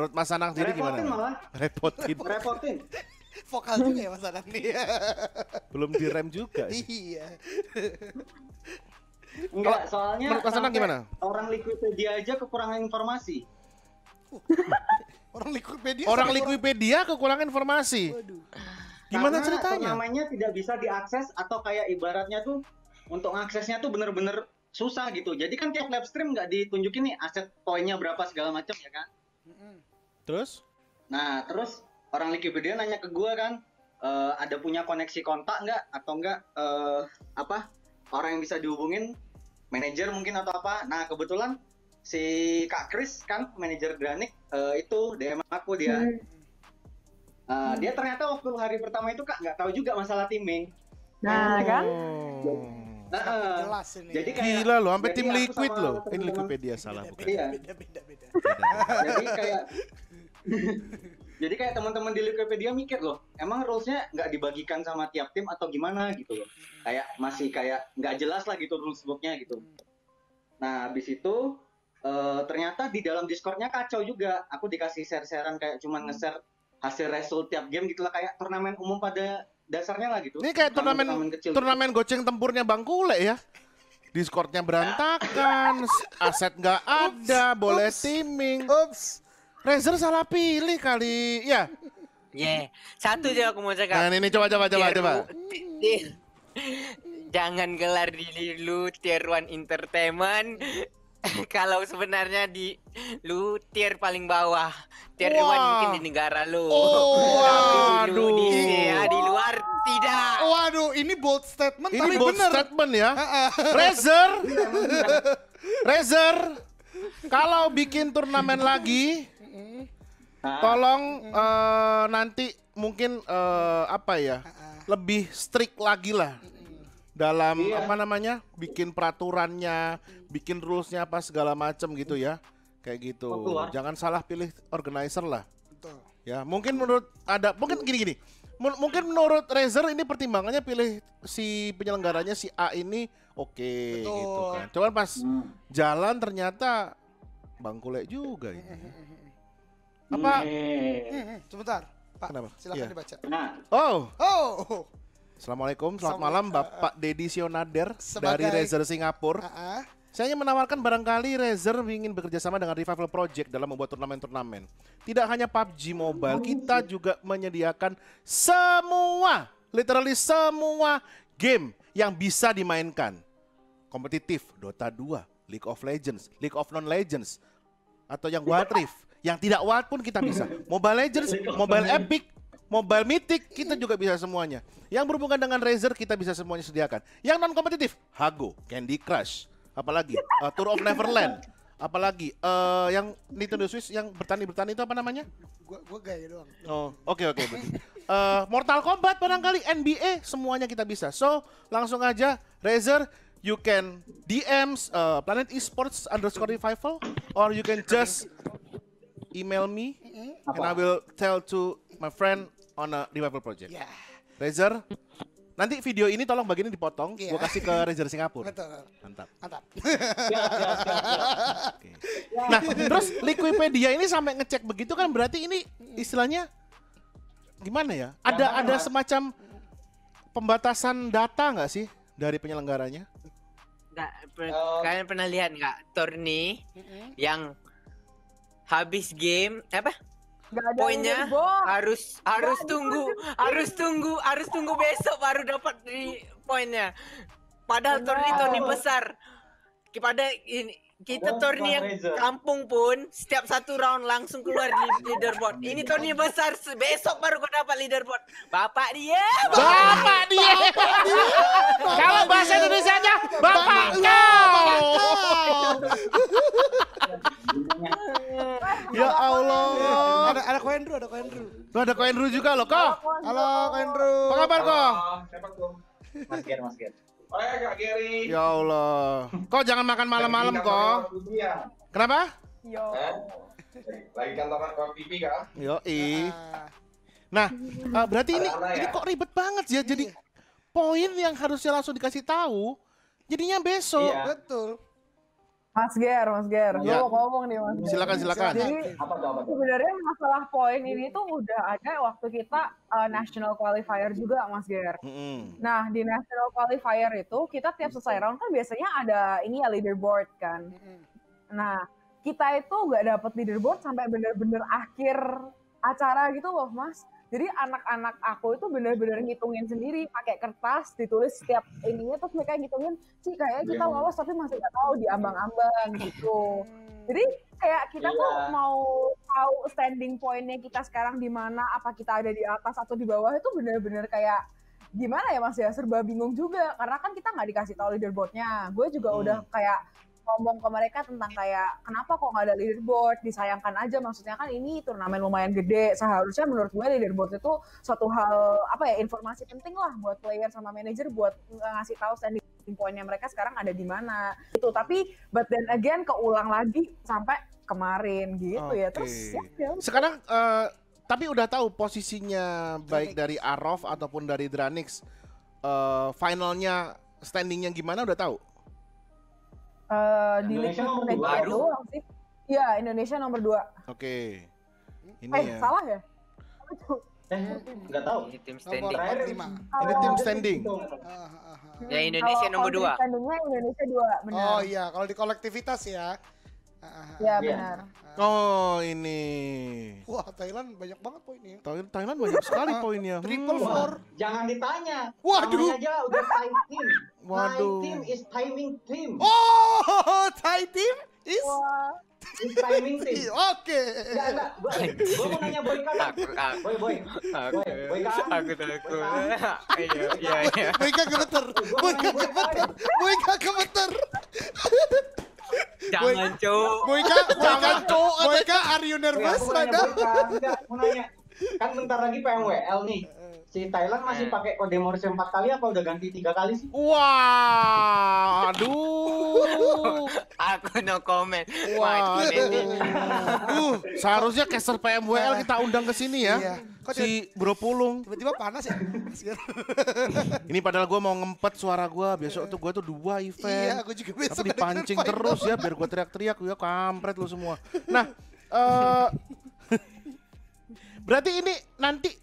Menurut Mas Anang sendiri gimana? Repotin malah. Repotin. Repotin. Vokal juga ya Mas Anang nih. Belum direm juga. iya. Enggak, soalnya menurut Mas Anang gimana? Orang Liquipedia aja kekurangan informasi. orang Liquipedia Orang Liquipedia kekurangan informasi. Waduh. Gimana Karena ceritanya? Namanya tidak bisa diakses atau kayak ibaratnya tuh untuk aksesnya tuh bener-bener susah gitu. Jadi kan tiap live stream nggak ditunjukin nih aset poinnya berapa segala macam ya kan. Mm Terus? Nah, terus orang Wikipedia nanya ke gue kan, e, ada punya koneksi kontak nggak atau nggak e, apa orang yang bisa dihubungin manajer mungkin atau apa? Nah, kebetulan si Kak Kris kan manajer Granik e, itu DM aku dia. Hmm. Uh, hmm. Dia ternyata waktu hari pertama itu Kak nggak tahu juga masalah timing. Nah, hmm. kan? Nah, uh, jelas ini. Ya. Jadi kayak gila loh, sampai tim liquid loh. Ini Wikipedia salah bukan. Iya. Beda beda beda. jadi kayak jadi kayak teman-teman di Wikipedia mikir loh, emang rulesnya nggak dibagikan sama tiap tim atau gimana gitu loh. Kayak masih kayak nggak jelas lah gitu rulesbooknya gitu. Nah habis itu uh, ternyata di dalam Discordnya kacau juga. Aku dikasih share-sharean kayak cuma hmm. nge-share hasil result tiap game gitu lah kayak turnamen umum pada dasarnya lah gitu. Ini kayak turnamen turnamen, kecil turnamen gitu. goceng tempurnya Bang Kule ya. Discordnya berantakan, aset nggak ada, Ups. boleh Ups. timing. Ups Razer salah pilih kali. Ya. Ya, yeah. satu aja aku mau cakap. Nah, ini coba coba coba tier, coba. Tier, jangan gelar diri lu tier one entertainment kalau sebenarnya di lu tier paling bawah. Tier one mungkin di negara lu. Oh, waduh. Di, di luar tidak. Waduh, ini bold statement ini tapi bold bener. statement ya. Razer. Razer. Kalau bikin turnamen lagi, Ah. Tolong hmm. uh, nanti mungkin uh, apa ya? Ha-ha. Ah. Lebih strict lagi lah. Dalam iya. apa namanya? bikin peraturannya, bikin rulesnya apa segala macam gitu ya. Kayak gitu. Betul. Jangan salah pilih organizer lah. Betul. Ya, mungkin menurut ada mungkin gini-gini. M- mungkin menurut Razer ini pertimbangannya pilih si penyelenggaranya si A ini oke okay, gitu kan. Cuman pas hmm. jalan ternyata bangkulek juga ini. Eh, apa? Iya. Hmm, hmm, sebentar, Pak. Kenapa? Silakan yeah. dibaca. Nah. Oh. Oh. Assalamualaikum, selamat Sama, malam Bapak uh, Deddy Sionader Sebagai, dari Razer Singapura. Uh, uh. Saya hanya menawarkan barangkali Razer ingin bekerja sama dengan Revival Project dalam membuat turnamen-turnamen. Tidak hanya PUBG Mobile, oh, kita iya. juga menyediakan semua, literally semua game yang bisa dimainkan. Kompetitif, Dota 2, League of Legends, League of Non-Legends, atau yang Wild Rift, yang tidak wild pun kita bisa. Mobile Legends, Mobile Epic, Mobile Mythic kita juga bisa semuanya. Yang berhubungan dengan Razer kita bisa semuanya sediakan. Yang non kompetitif, Hago, Candy Crush, apalagi uh, Tour of Neverland, apalagi uh, yang Nintendo Switch yang bertani bertani itu apa namanya? Gua, gua gaya doang. Oh, oke okay, oke. Okay, uh, eh, Mortal Kombat barangkali NBA semuanya kita bisa. So langsung aja Razer you can DMs uh, Planet Esports underscore Revival or you can just email me -hmm. and I will tell to my friend on a revival project. Yeah. Razer, nanti video ini tolong bagian ini dipotong, yeah. gue kasih ke Razer Singapura. Betul. Mantap. Mantap. okay. Nah, terus Liquipedia ini sampai ngecek begitu kan berarti ini istilahnya gimana ya? Ada Jangan ada semacam pembatasan data nggak sih dari penyelenggaranya? Enggak, per, oh. kalian pernah lihat nggak turni mm -hmm. yang habis game apa poinnya harus harus tunggu harus tunggu harus tunggu besok baru dapat di poinnya padahal torni torni besar kepada ini kita torni yang kampung pun setiap satu round langsung keluar di leaderboard ini torni besar besok baru kau dapat leaderboard bapak dia bapak, dia, kalau bahasa Indonesia aja bapak kau Iya. ya Allah. Ada ada Koendru, ada Koendru. Tuh ada Koendru juga loh, kok Halo Koendru. Apa kabar, Kok? Siapa, Mas Ger, Mas Ger. Eh, Kak Geri. Ya Allah. Kok jangan makan malam-malam, Kok? Ya? Kenapa? Yo. Eh? Lagi kantor TV, Kak. Yo, i. Ya. Nah, uh, berarti ini ya? ini kok ribet banget ya. Jadi iya. poin yang harusnya langsung dikasih tahu jadinya besok. Iya. Betul. Mas Ger, Mas Ger, ya. gue mau ngomong nih Mas. Silakan, Ger. silakan. Jadi sebenarnya masalah poin ini tuh udah ada waktu kita uh, national qualifier juga, Mas Ger. Mm -hmm. Nah di national qualifier itu kita tiap selesai round kan biasanya ada ini ya leaderboard kan. Mm -hmm. Nah kita itu nggak dapet leaderboard sampai bener-bener akhir acara gitu loh, Mas jadi anak-anak aku itu benar-benar hmm. ngitungin sendiri pakai kertas ditulis setiap ininya terus mereka ngitungin sih kayak kita iya. lolos tapi masih nggak tahu di ambang-ambang gitu hmm. jadi kayak kita yeah. tuh mau tahu standing pointnya kita sekarang di mana apa kita ada di atas atau di bawah itu benar-benar kayak gimana ya mas ya serba bingung juga karena kan kita nggak dikasih tahu leaderboardnya gue juga hmm. udah kayak ngomong ke mereka tentang kayak kenapa kok nggak ada leaderboard disayangkan aja maksudnya kan ini turnamen lumayan gede seharusnya menurut gue leaderboard itu suatu hal apa ya informasi penting lah buat player sama manajer buat ngasih tahu standing poinnya mereka sekarang ada di mana itu tapi but then again keulang lagi sampai kemarin gitu okay. ya terus ya, ya. sekarang uh, tapi udah tahu posisinya baik dari Arov ataupun dari Dranix uh, eh, finalnya standingnya gimana udah tahu Uh, Indonesia nomor dua doang sih. Iya, Indonesia nomor dua. Oke. Okay. Ini eh, ya. salah ya? Eh, enggak tahu. Ini tim standing. Nomor Ini tim standing. Ah, ah, ah, ya Indonesia nomor dua. Standingnya Indonesia dua, Oh iya, kalau di kolektivitas ya Ya benar. Oh ini. Wah Thailand banyak banget poinnya. Thailand, Thailand banyak sekali poinnya. Hmm. Triple four. Jangan ditanya. Waduh. Namanya aja udah Thai team. Waduh. My team is timing team. Oh Thai team is. Wah. Is timing team. Oke. Enggak enggak. Gue mau nanya boy kan. Boy boy. Boy boy kan. Aku takut. Kan? Iya Boy iya. Boy kan gemeter. Boy kan, kan gemeter. Boy kan gemeter. Jangan, Cuk. Boyka, jangan, Cuk. Boyka, are you nervous? Enggak, mau nanya, kan bentar lagi PMWL nih si Thailand masih eh. pakai kode Morse empat kali apa udah ganti tiga kali sih? Wah, wow, aduh. Aku no comment. Wah, wow, uh, seharusnya caster PMWL kita undang ke sini ya. Iya. Kok si Bro Pulung. Tiba-tiba panas ya. Ini padahal gue mau ngempet suara gue. Besok tuh gue tuh dua event. Iya, aku juga besok. Tapi dipancing terus ya biar gue teriak-teriak. Ya kampret lu semua. Nah, uh, berarti ini nanti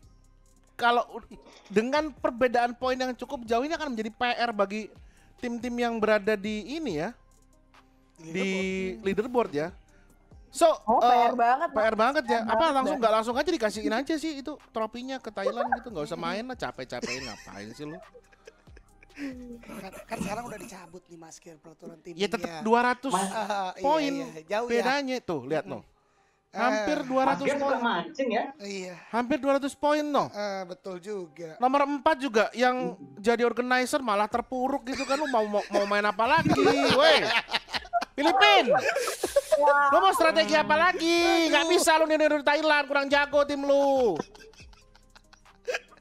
kalau dengan perbedaan poin yang cukup jauh ini akan menjadi PR bagi tim-tim yang berada di ini ya leaderboard. di leaderboard ya. So, oh, uh, eh, PR banget. PR banget ya. Apa langsung nggak langsung aja dikasihin aja sih itu tropinya ke Thailand gitu, nggak usah main lah, capek-capekin ngapain sih lu? kan, kan sekarang udah dicabut nih masker peraturan tim. Ya tetap dua ratus ah, iya, poin. Iya, iya. Ya. bedanya ya. tuh, lihat mm -hmm. no. Eh, hampir dua 200 poin. mancing ya. Iya. Hampir 200 poin no. Uh, betul juga. Nomor 4 juga yang jadi organizer malah terpuruk gitu kan lu mau mau, main apa lagi, weh. Filipin. Lu mau strategi apa lagi? Gak bisa lu nih niru Thailand, kurang jago tim lu.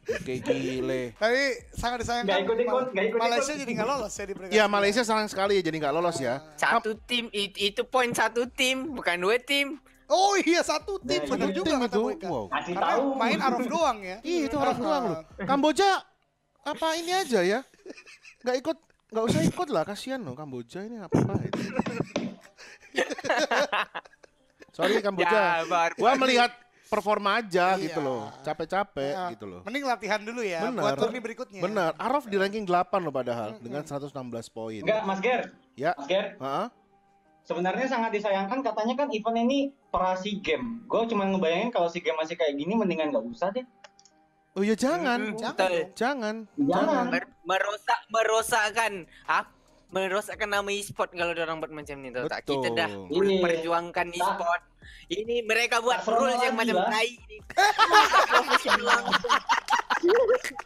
Oke gile. Tapi sangat disayangkan. Gak ikut ikut, gak ikut Malaysia jadi gak lolos ya di peringkat. Iya Malaysia sayang sekali ya jadi gak lolos ya. Satu tim itu poin satu tim bukan dua tim. Oh iya satu nah, tim nah, benar juga tim kata Boyka. Wow. Karena tahu. main Arab doang ya. Iya itu Arab doang loh. Kamboja apa ini aja ya? Gak ikut, gak usah ikut lah kasihan loh Kamboja ini apa apa itu. Sorry Kamboja. Ya, Gua melihat performa aja gitu iya. gitu loh, capek-capek ya. gitu loh. Mending latihan dulu ya Bener. buat turni berikutnya. Benar. Araf di ranking 8 loh padahal mm -hmm. dengan 116 poin. Enggak, Mas Ger. Ya. Mas Ger. Heeh sebenarnya sangat disayangkan katanya kan event ini perasi game. Gue cuma ngebayangin kalau si game masih kayak gini mendingan gak usah deh. Oh ya jangan, hmm, jangan, jangan, jangan. jangan. merusak, merosakkan, ah, merosakkan nama e-sport kalau orang buat macam ini. tuh kita dah ini. perjuangkan e-sport. Ini mereka buat rules yang macam tai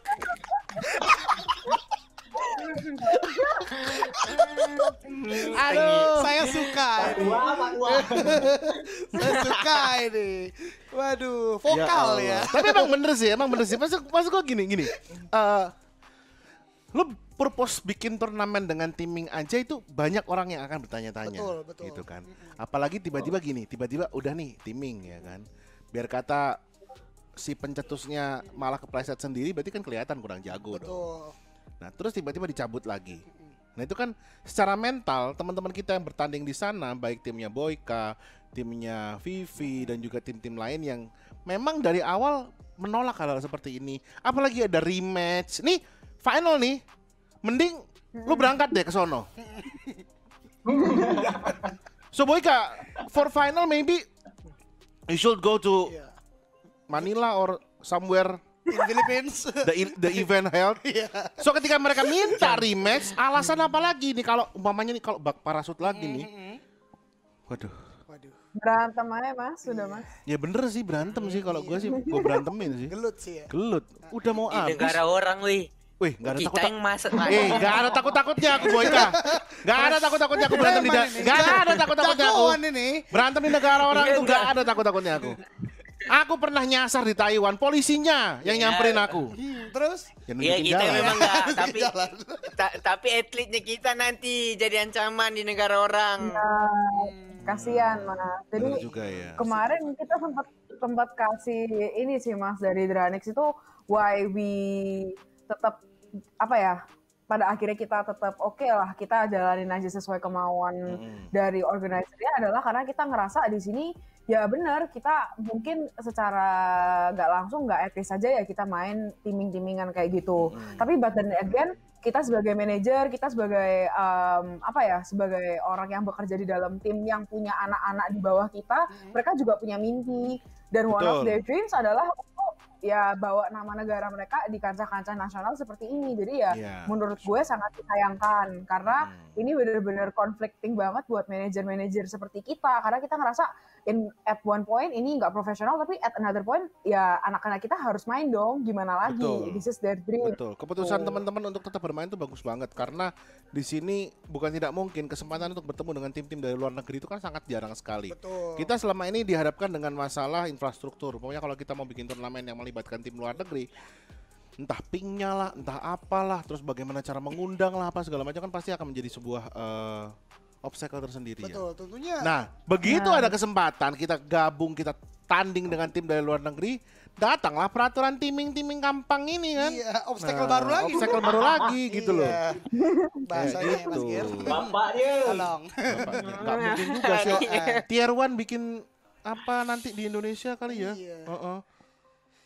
saya suka ini. Waduh, vokal ya. ya. Tapi emang bener sih, emang bener sih. Masuk masuk gua gini, gini. Uh, lu purpose bikin turnamen dengan timing aja itu banyak orang yang akan bertanya-tanya. Betul, betul. Gitu kan. Apalagi tiba-tiba gini, tiba-tiba udah nih timing ya kan. Biar kata si pencetusnya malah kepleset sendiri berarti kan kelihatan kurang jago betul. dong. Nah, terus tiba-tiba dicabut lagi. Nah itu kan secara mental teman-teman kita yang bertanding di sana baik timnya Boyka, timnya Vivi dan juga tim-tim lain yang memang dari awal menolak hal-hal seperti ini. Apalagi ada rematch. Nih final nih. Mending lu berangkat deh ke sono. so Boyka, for final maybe you should go to iya. Manila or somewhere in Philippines. The, e-, the event held. yeah. So ketika mereka minta rematch, alasan apa lagi nih kalau umpamanya nih kalau bak parasut lagi nih. Mm-hmm. Waduh. Waduh. Berantem aja mas, sudah mas. Ya bener sih berantem sih kalau gue sih iya. gue berantemin sih. Gelut sih ya. Gelut. Udah mau habis. Gak negara orang wih. Wih, gak ada takut takut. masuk. Eh, gak ada takut takutnya aku Boyka. Gak ada takut takutnya aku berantem di. Gak ada takut takutnya aku. Berantem di negara orang itu iya, gak ada takut takutnya aku. Aku pernah nyasar di Taiwan, polisinya yang yeah. nyamperin aku. Hmm, terus? Ya, iya kita jalan. memang enggak, tapi ta tapi atletnya kita nanti jadi ancaman di negara orang. Ya, kasihan mana. Jadi juga, ya. kemarin kita sempat sempat kasih ini sih Mas dari Dranix itu why we tetap apa ya pada akhirnya kita tetap oke okay lah kita jalanin aja sesuai kemauan hmm. dari organisernya adalah karena kita ngerasa di sini ya benar kita mungkin secara nggak langsung nggak etis saja ya kita main timing-timingan kayak gitu. Hmm. Tapi but then again kita sebagai manajer, kita sebagai um, apa ya, sebagai orang yang bekerja di dalam tim yang punya anak-anak di bawah kita, hmm. mereka juga punya mimpi dan Betul. one of their dreams adalah oh, ya bawa nama negara mereka di kancah-kancah nasional seperti ini. Jadi ya yeah. menurut gue sangat disayangkan karena hmm. ini benar-benar conflicting banget buat manajer-manajer seperti kita karena kita ngerasa in at one point ini nggak profesional tapi at another point ya anak-anak kita harus main dong gimana lagi betul. this is their dream betul keputusan oh. teman-teman untuk tetap bermain itu bagus banget karena di sini bukan tidak mungkin kesempatan untuk bertemu dengan tim-tim dari luar negeri itu kan sangat jarang sekali betul. kita selama ini dihadapkan dengan masalah infrastruktur pokoknya kalau kita mau bikin turnamen yang melibatkan tim luar negeri entah pingnya lah, entah apalah, terus bagaimana cara mengundang lah apa segala macam kan pasti akan menjadi sebuah uh, obstacle tersendiri ya? Betul, ya. tentunya. Nah, begitu nah. ada kesempatan kita gabung, kita tanding dengan tim dari luar negeri, datanglah peraturan timing-timing gampang ini kan. Iya, obstacle nah, baru lagi. Obstacle baru lagi gitu loh. Iya. Bahasanya ya, gitu. Mas Gir. Bapaknya. Tolong. Bapaknya. Gak juga sih. Iya. Eh, tier 1 bikin apa nanti di Indonesia kali ya. Iya. Uh -uh.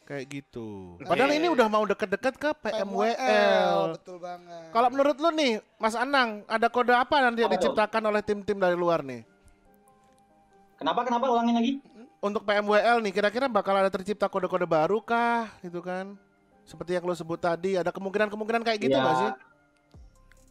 Kayak gitu. Padahal ini udah mau deket-deket ke PMWL. Betul banget. Kalau menurut lu nih, Mas Anang, ada kode apa nanti yang diciptakan oleh tim-tim dari luar nih? Kenapa kenapa ulangin lagi? Untuk PMWL nih, kira-kira bakal ada tercipta kode-kode baru kah gitu kan? Seperti yang lo sebut tadi, ada kemungkinan-kemungkinan kayak gitu ya. gak sih?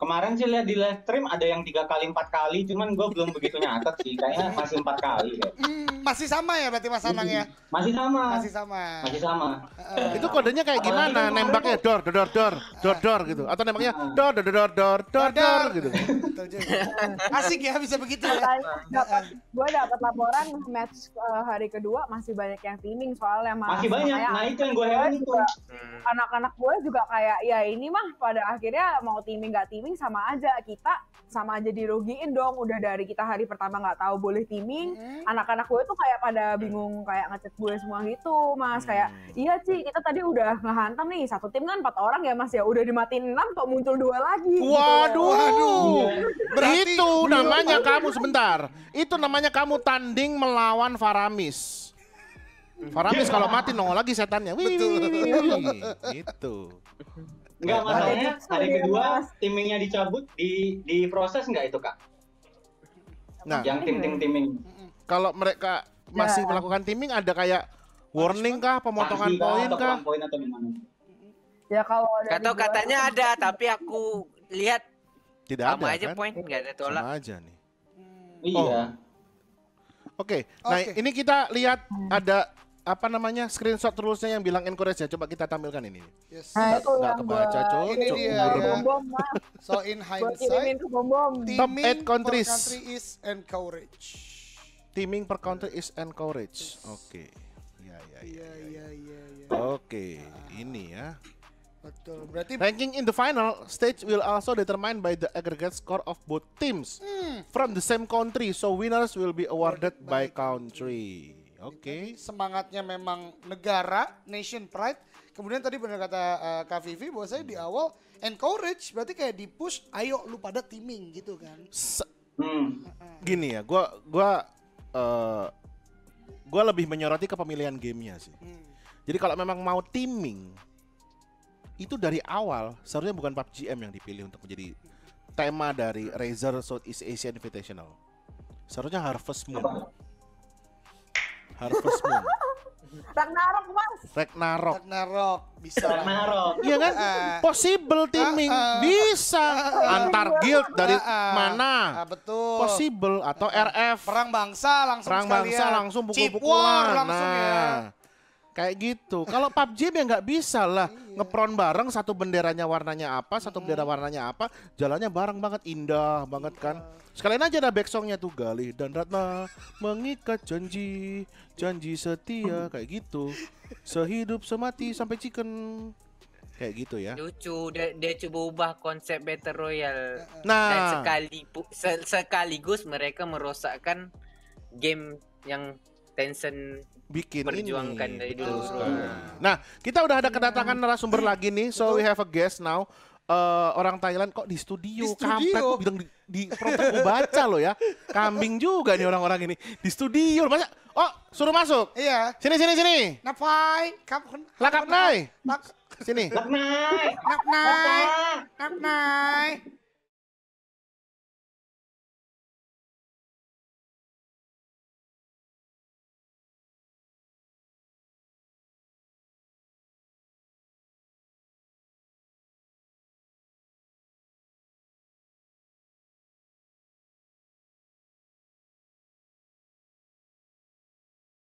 Kemarin sih lihat di live stream ada yang tiga kali empat kali, cuman gue belum begitu nyatet sih. Kayaknya masih empat kali. Ya. Hmm, masih sama ya berarti Mas Anang ya? Masih sama. Masih sama. Masih sama. Uh, itu kodenya kayak gimana? Nembaknya dor dor dor dor dor dor gitu atau nembaknya dor dor dor dor dor dor gitu. Asik ya bisa begitu ya. Gue dapat laporan match uh, hari kedua masih banyak yang timing soalnya mas. Masih banyak. Nah itu yang gue heran itu. Anak-anak gue juga kayak ya ini mah pada akhirnya mau timing gak timing sama aja kita sama aja dirugiin dong udah dari kita hari pertama nggak tahu boleh timing anak-anak gue tuh kayak pada bingung kayak ngecek gue semua gitu mas hmm kayak mm. iya sih kita tadi udah ngehantam nih satu tim kan empat orang ya mas ya udah dimatiin enam kok muncul dua lagi gitu. waduh gitu. waduh berarti itu namanya kamu sebentar itu namanya kamu tanding melawan Faramis Faramis kalau mati nongol lagi setannya. Betul. Itu. Enggak nah, masalahnya hari kedua timingnya dicabut di di proses nggak itu kak? Nah, yang iya. tim tim timing. Kalau mereka iya. masih ya. melakukan timing ada kayak warning kah, pemotongan poin kah? Poin atau gimana? Ya kalau ada Atau katanya ada tapi aku lihat tidak sama ada aja kan? poin nggak ada tolak. Sama aja nih. Iya. Oh. Iya. Oke, okay. nah okay. ini kita lihat ada apa namanya screenshot terusnya yang bilang encourage ya coba kita tampilkan ini yes. Hai, itu nggak kebaca cok ini dia ya. so in hindsight bom -bom. top 8 countries per country is encourage teaming per country is encourage yes. oke okay. Ya ya ya, ya ya ya, ya, ya, ya. oke okay. nah. ini ya Betul. Berarti ranking in the final stage will also determined by the aggregate score of both teams hmm. from the same country. So winners will be awarded by country. Gitu. Oke. Okay. Semangatnya memang negara, nation pride. Kemudian tadi benar kata uh, Kak Vivi bahwa saya hmm. di awal encourage berarti kayak di push, ayo lu pada timing gitu kan. Se hmm. Gini ya, gue gua uh, gua lebih menyoroti ke pemilihan gamenya sih. Hmm. Jadi kalau memang mau timing, itu dari awal seharusnya bukan PUBG M yang dipilih untuk menjadi tema dari hmm. Razer Southeast Asia Invitational. Seharusnya Harvest Moon. Apa? Harvest Moon. Ragnarok mas. Ragnarok. Ragnarok bisa. Ragnarok. Iya kan? Ah, ah. Possible timing ah, bisa antar guild dari mana? betul. Possible atau RF. Perang bangsa langsung Perang bangsa langsung pukul-pukulan. Nah, ya. Kayak gitu. Kalau PUBG ya nggak bisa lah ngepron bareng satu benderanya warnanya apa, satu bendera warnanya apa, jalannya bareng banget indah banget kan. Sekalian aja ada back songnya tuh Galih dan Ratna mengikat janji, janji setia kayak gitu. Sehidup semati sampai chicken kayak gitu ya lucu dia, dia coba ubah konsep battle royale nah dan sekali se sekaligus mereka merosakkan game yang Tencent bikin Perjuangkan ini. Dari dulu. Nah. kita udah ada kedatangan narasumber lagi nih, so we have a guest now. Uh, orang Thailand kok di studio, di studio. kok bilang di, di protokol baca lo ya. Kambing juga nih orang-orang ini. Di studio, masa oh suruh masuk. Iya. Sini sini sini. nafai, kap lakap nai. sini. Lak nai. nai. nai.